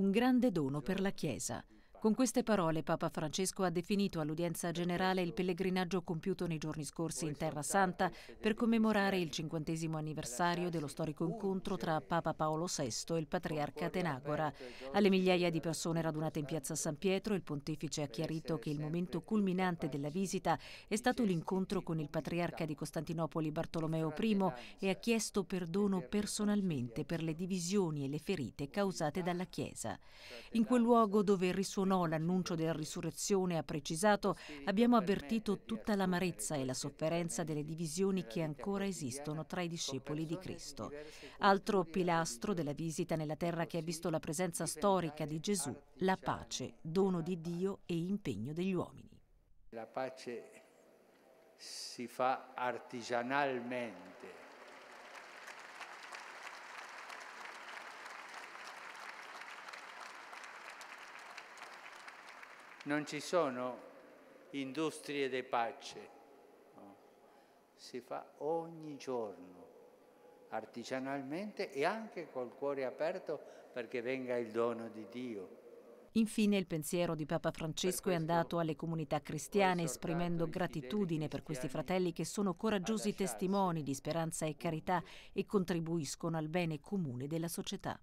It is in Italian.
un grande dono per la Chiesa, con queste parole Papa Francesco ha definito all'udienza generale il pellegrinaggio compiuto nei giorni scorsi in Terra Santa per commemorare il cinquantesimo anniversario dello storico incontro tra Papa Paolo VI e il patriarca Tenagora. Alle migliaia di persone radunate in piazza San Pietro il pontefice ha chiarito che il momento culminante della visita è stato l'incontro con il patriarca di Costantinopoli Bartolomeo I e ha chiesto perdono personalmente per le divisioni e le ferite causate dalla Chiesa. In quel luogo dove risuonò no l'annuncio della risurrezione ha precisato, abbiamo avvertito tutta l'amarezza e la sofferenza delle divisioni che ancora esistono tra i discepoli di Cristo. Altro pilastro della visita nella terra che ha visto la presenza storica di Gesù, la diciamo, pace, dono di Dio e impegno degli uomini. La pace si fa artigianalmente non ci sono industrie di pace, no? si fa ogni giorno, artigianalmente e anche col cuore aperto perché venga il dono di Dio. Infine il pensiero di Papa Francesco è andato alle comunità cristiane esprimendo gratitudine per questi fratelli che sono coraggiosi testimoni di speranza e carità e contribuiscono al bene comune della società.